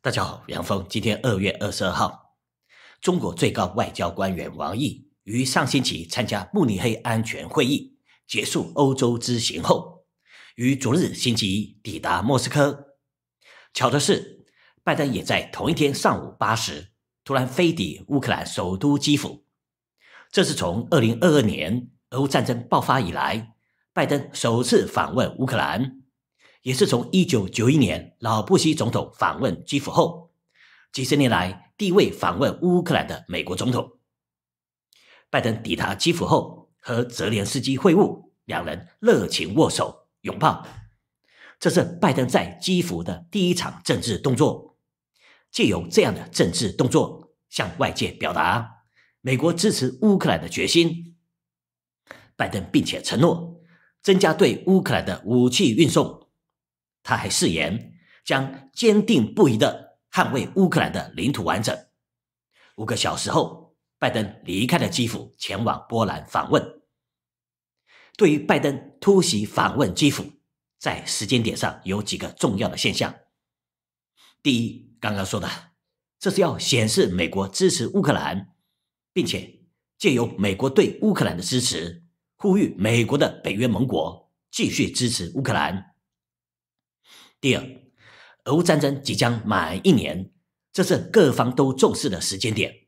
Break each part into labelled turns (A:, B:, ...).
A: 大家好，杨峰。今天二月二十二号，中国最高外交官员王毅于上星期参加慕尼黑安全会议，结束欧洲之行后，于昨日星期一抵达莫斯科。巧的是，拜登也在同一天上午八时突然飞抵乌克兰首都基辅。这是从二零二二年俄乌战争爆发以来，拜登首次访问乌克兰。也是从1991年老布希总统访问基辅后，几十年来第一位访问乌克兰的美国总统。拜登抵达基辅后，和泽连斯基会晤，两人热情握手拥抱。这是拜登在基辅的第一场政治动作，借由这样的政治动作向外界表达美国支持乌克兰的决心。拜登并且承诺增加对乌克兰的武器运送。他还誓言将坚定不移地捍卫乌克兰的领土完整。五个小时后，拜登离开了基辅，前往波兰访问。对于拜登突袭访问基辅，在时间点上有几个重要的现象。第一，刚刚说的，这是要显示美国支持乌克兰，并且借由美国对乌克兰的支持，呼吁美国的北约盟国继续支持乌克兰。第二，俄乌战争即将满一年，这是各方都重视的时间点，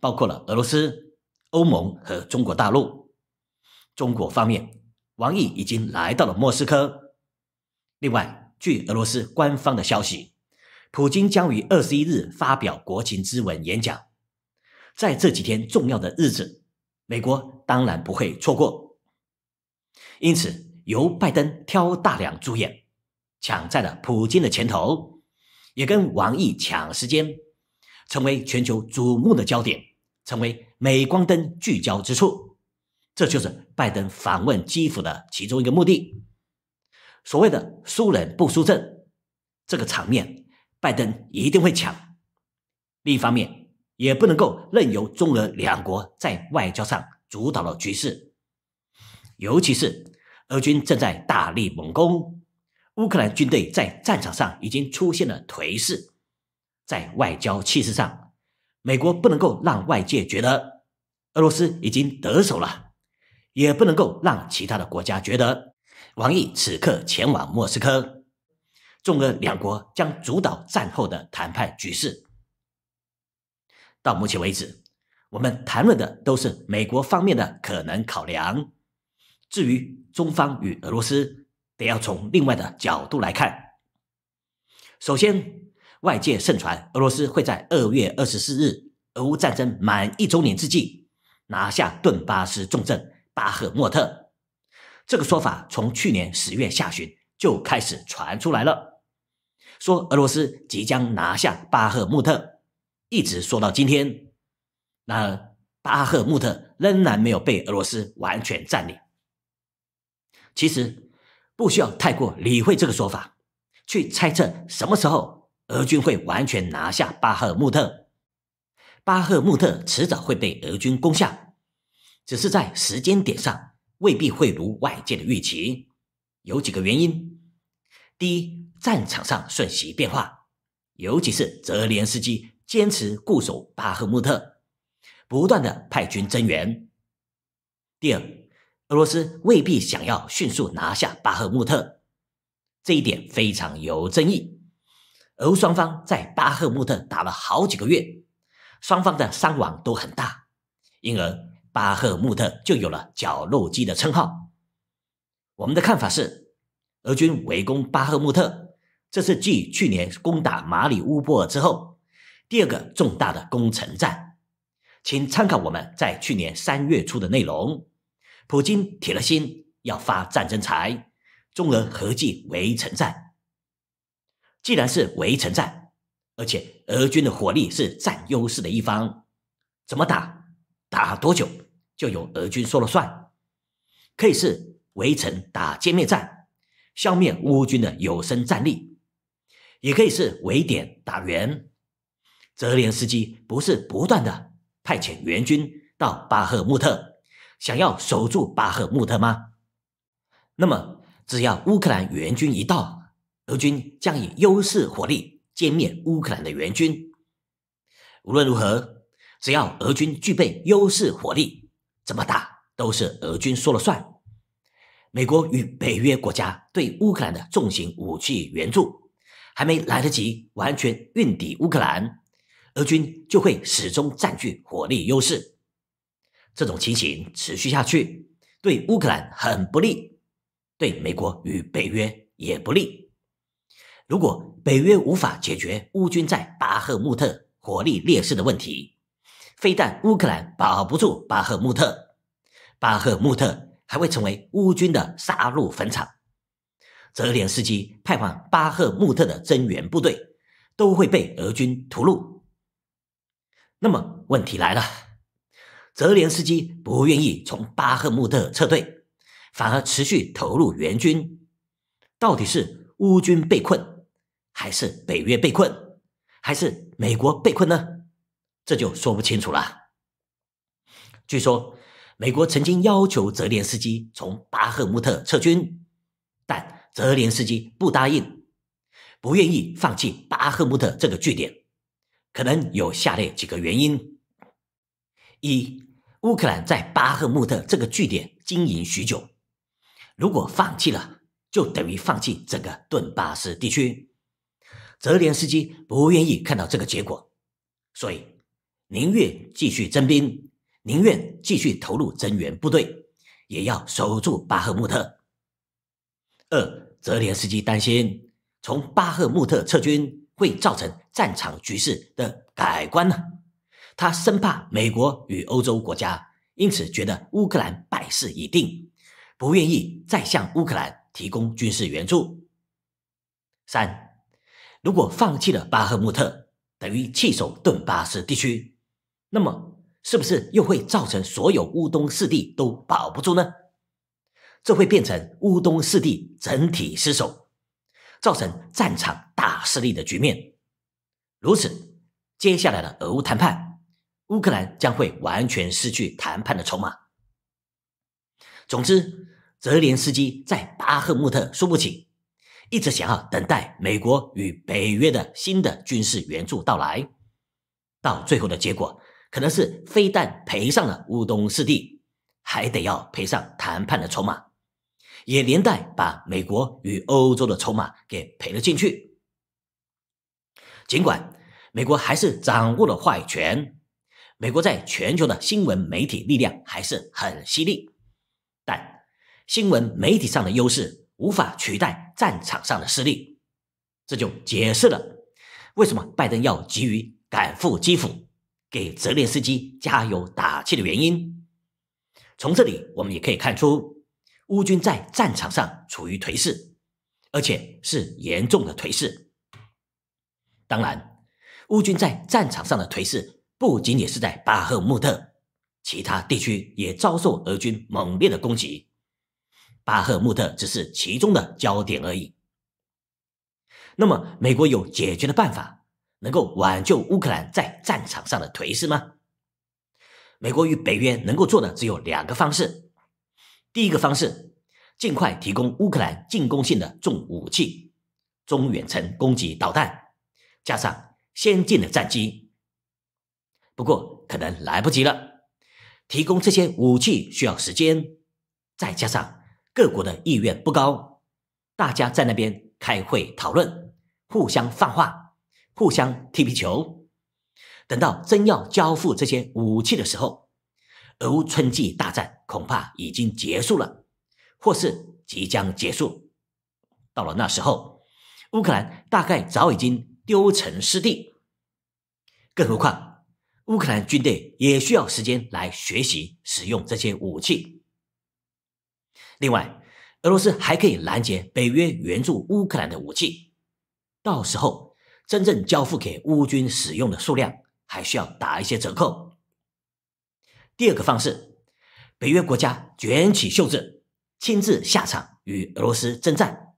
A: 包括了俄罗斯、欧盟和中国大陆。中国方面，王毅已经来到了莫斯科。另外，据俄罗斯官方的消息，普京将于二十一日发表国情咨文演讲。在这几天重要的日子，美国当然不会错过，因此由拜登挑大梁主演。抢在了普京的前头，也跟王毅抢时间，成为全球瞩目的焦点，成为镁光灯聚焦之处。这就是拜登访问基辅的其中一个目的。所谓的输人不输阵，这个场面，拜登一定会抢。另一方面，也不能够任由中俄两国在外交上主导了局势，尤其是俄军正在大力猛攻。乌克兰军队在战场上已经出现了颓势，在外交气势上，美国不能够让外界觉得俄罗斯已经得手了，也不能够让其他的国家觉得王毅此刻前往莫斯科，中俄两国将主导战后的谈判局势。到目前为止，我们谈论的都是美国方面的可能考量，至于中方与俄罗斯。得要从另外的角度来看。首先，外界盛传俄罗斯会在二月二十四日，俄乌战争满一周年之际拿下顿巴斯重镇巴赫穆特。这个说法从去年十月下旬就开始传出来了，说俄罗斯即将拿下巴赫穆特，一直说到今天。然而，巴赫穆特仍然没有被俄罗斯完全占领。其实，不需要太过理会这个说法，去猜测什么时候俄军会完全拿下巴赫穆特。巴赫穆特迟早会被俄军攻下，只是在时间点上未必会如外界的预期。有几个原因：第一，战场上瞬息变化，尤其是泽连斯基坚持固守巴赫穆特，不断的派军增援；第二。俄罗斯未必想要迅速拿下巴赫穆特，这一点非常有争议。俄乌双方在巴赫穆特打了好几个月，双方的伤亡都很大，因而巴赫穆特就有了“绞肉机”的称号。我们的看法是，俄军围攻巴赫穆特，这是继去年攻打马里乌波尔之后第二个重大的攻城战，请参考我们在去年三月初的内容。普京铁了心要发战争财，中俄合计围城战。既然是围城战，而且俄军的火力是占优势的一方，怎么打、打多久，就由俄军说了算。可以是围城打歼灭战，消灭乌军的有生战力；也可以是围点打援。泽连斯基不是不断的派遣援军到巴赫穆特。想要守住巴赫穆特吗？那么，只要乌克兰援军一到，俄军将以优势火力歼灭乌克兰的援军。无论如何，只要俄军具备优势火力，怎么打都是俄军说了算。美国与北约国家对乌克兰的重型武器援助还没来得及完全运抵乌克兰，俄军就会始终占据火力优势。这种情形持续下去，对乌克兰很不利，对美国与北约也不利。如果北约无法解决乌军在巴赫穆特火力劣势的问题，非但乌克兰保不住巴赫穆特，巴赫穆特还会成为乌军的杀戮坟场。泽连斯基派往巴赫穆特的增援部队都会被俄军屠戮。那么问题来了。泽连斯基不愿意从巴赫穆特撤退，反而持续投入援军。到底是乌军被困，还是北约被困，还是美国被困呢？这就说不清楚了。据说美国曾经要求泽连斯基从巴赫穆特撤军，但泽连斯基不答应，不愿意放弃巴赫穆特这个据点。可能有下列几个原因：一。乌克兰在巴赫穆特这个据点经营许久，如果放弃了，就等于放弃整个顿巴斯地区。泽连斯基不愿意看到这个结果，所以宁愿继续征兵，宁愿继续投入增援部队，也要守住巴赫穆特。二，泽连斯基担心从巴赫穆特撤军会造成战场局势的改观呢？他生怕美国与欧洲国家，因此觉得乌克兰败势已定，不愿意再向乌克兰提供军事援助。三，如果放弃了巴赫穆特，等于弃守顿巴斯地区，那么是不是又会造成所有乌东四地都保不住呢？这会变成乌东四地整体失守，造成战场大失利的局面。如此，接下来的俄乌谈判。乌克兰将会完全失去谈判的筹码。总之，泽连斯基在巴赫穆特输不起，一直想要等待美国与北约的新的军事援助到来。到最后的结果，可能是非但赔上了乌东四地，还得要赔上谈判的筹码，也连带把美国与欧洲的筹码给赔了进去。尽管美国还是掌握了话语权。美国在全球的新闻媒体力量还是很犀利，但新闻媒体上的优势无法取代战场上的失利。这就解释了为什么拜登要急于赶赴基辅给泽连斯基加油打气的原因。从这里我们也可以看出，乌军在战场上处于颓势，而且是严重的颓势。当然，乌军在战场上的颓势。不仅仅是在巴赫穆特，其他地区也遭受俄军猛烈的攻击。巴赫穆特只是其中的焦点而已。那么，美国有解决的办法，能够挽救乌克兰在战场上的颓势吗？美国与北约能够做的只有两个方式：第一个方式，尽快提供乌克兰进攻性的重武器、中远程攻击导弹，加上先进的战机。不过，可能来不及了。提供这些武器需要时间，再加上各国的意愿不高，大家在那边开会讨论，互相放话，互相踢皮球。等到真要交付这些武器的时候，俄乌春季大战恐怕已经结束了，或是即将结束。到了那时候，乌克兰大概早已经丢成失地，更何况。乌克兰军队也需要时间来学习使用这些武器。另外，俄罗斯还可以拦截北约援助乌克兰的武器，到时候真正交付给乌军使用的数量还需要打一些折扣。第二个方式，北约国家卷起袖子，亲自下场与俄罗斯征战，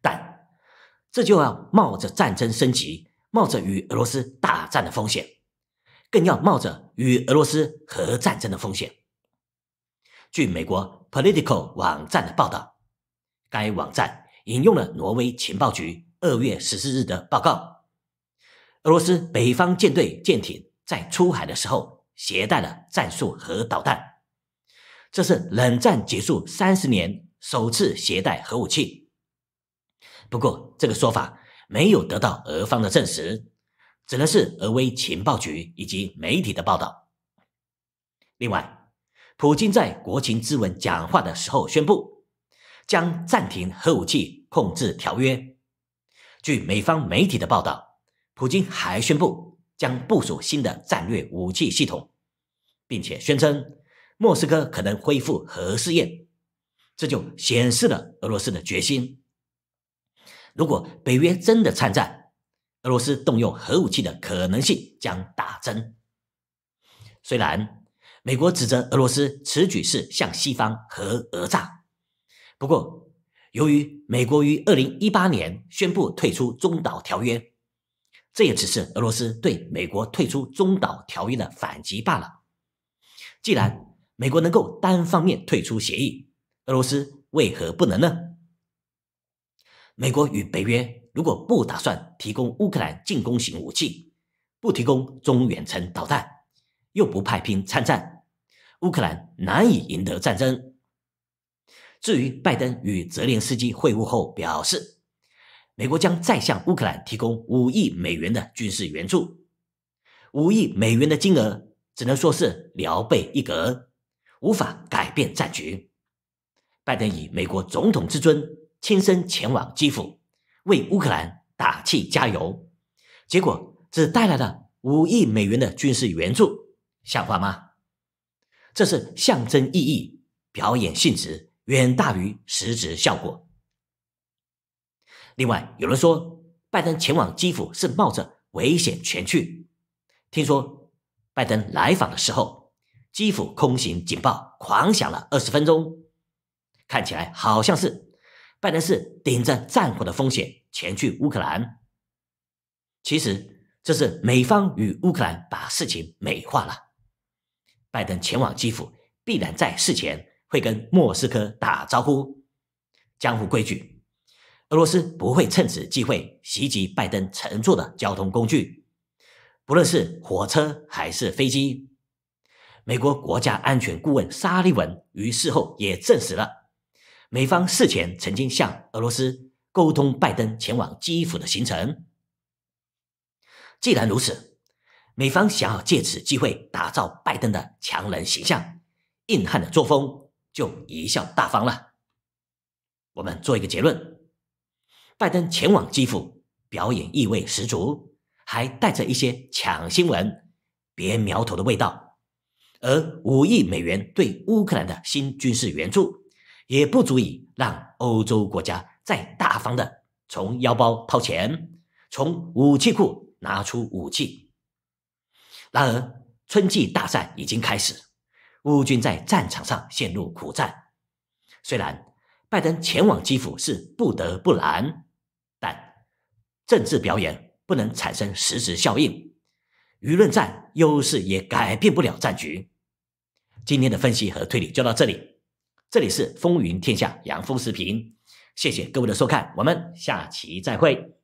A: 但这就要冒着战争升级、冒着与俄罗斯大战的风险。更要冒着与俄罗斯核战争的风险。据美国 Political 网站的报道，该网站引用了挪威情报局二月十四日的报告：俄罗斯北方舰队舰艇在出海的时候携带了战术核导弹，这是冷战结束三十年首次携带核武器。不过，这个说法没有得到俄方的证实。只能是俄威情报局以及媒体的报道。另外，普京在国情咨文讲话的时候宣布，将暂停核武器控制条约。据美方媒体的报道，普京还宣布将部署新的战略武器系统，并且宣称莫斯科可能恢复核试验，这就显示了俄罗斯的决心。如果北约真的参战，俄罗斯动用核武器的可能性将大增。虽然美国指责俄罗斯此举是向西方核讹诈，不过由于美国于二零一八年宣布退出中导条约，这也只是俄罗斯对美国退出中导条约的反击罢了。既然美国能够单方面退出协议，俄罗斯为何不能呢？美国与北约如果不打算提供乌克兰进攻型武器，不提供中远程导弹，又不派兵参战，乌克兰难以赢得战争。至于拜登与泽连斯基会晤后表示，美国将再向乌克兰提供五亿美元的军事援助，五亿美元的金额只能说是聊备一格，无法改变战局。拜登以美国总统之尊。亲身前往基辅，为乌克兰打气加油，结果只带来了五亿美元的军事援助，像话吗？这是象征意义，表演性质远大于实质效果。另外，有人说拜登前往基辅是冒着危险前去，听说拜登来访的时候，基辅空袭警报狂响了二十分钟，看起来好像是。拜登是顶着战火的风险前去乌克兰。其实这是美方与乌克兰把事情美化了。拜登前往基辅，必然在事前会跟莫斯科打招呼。江湖规矩，俄罗斯不会趁此机会袭击拜登乘坐的交通工具，不论是火车还是飞机。美国国家安全顾问沙利文于事后也证实了。美方事前曾经向俄罗斯沟通拜登前往基辅的行程。既然如此，美方想要借此机会打造拜登的强人形象、硬汉的作风，就贻笑大方了。我们做一个结论：拜登前往基辅，表演意味十足，还带着一些抢新闻、别苗头的味道。而五亿美元对乌克兰的新军事援助。也不足以让欧洲国家再大方的从腰包掏钱，从武器库拿出武器。然而，春季大战已经开始，乌军在战场上陷入苦战。虽然拜登前往基辅是不得不然，但政治表演不能产生实质效应，舆论战优势也改变不了战局。今天的分析和推理就到这里。这里是风云天下杨峰视频，谢谢各位的收看，我们下期再会。